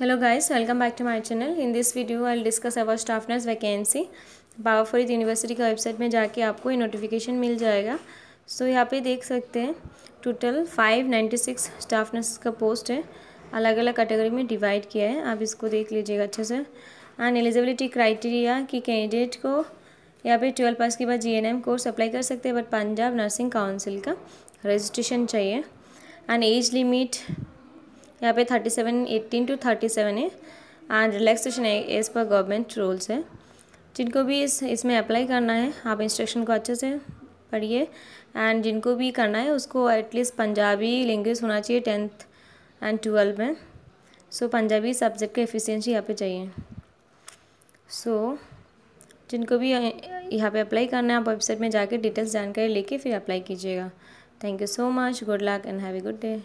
hello guys welcome back to my channel in this video i'll discuss about staff nurse vacancy Baba Farid university की website में जाके आपको ये notification मिल जाएगा सो so, यहाँ पे देख सकते हैं total five ninety six staff nurse का पोस्ट है अलग अलग कैटेगरी में डिवाइड किया है आप इसको देख लीजिएगा अच्छे से एंड एलिजिबिलिटी क्राइटेरिया कि कैंडिडेट को यहाँ पे ट्वेल्व पास के बाद जीएनएम कोर्स अप्लाई कर सकते हैं बट पंजाब नर्सिंग काउंसिल का रजिस्ट्रेशन चाहिए एंड एज लिमिट यहाँ पे thirty seven eighteen to thirty seven है एंड रिलैक्सेशन है एज पर गवर्नमेंट रूल्स है जिनको भी इस इसमें अप्लाई करना है आप इंस्ट्रक्शन को अच्छे से पढ़िए एंड जिनको भी करना है उसको एटलीस्ट पंजाबी लैंग्वेज होना चाहिए टेंथ एंड ट्वेल्व में सो so, पंजाबी सब्जेक्ट का एफिशिएंसी यहाँ पे चाहिए सो so, जिनको भी यहाँ पे अप्लाई करना है आप वेबसाइट में जाके डिटेल्स जानकारी लेके फिर अप्लाई कीजिएगा thank you so much good luck and have a good day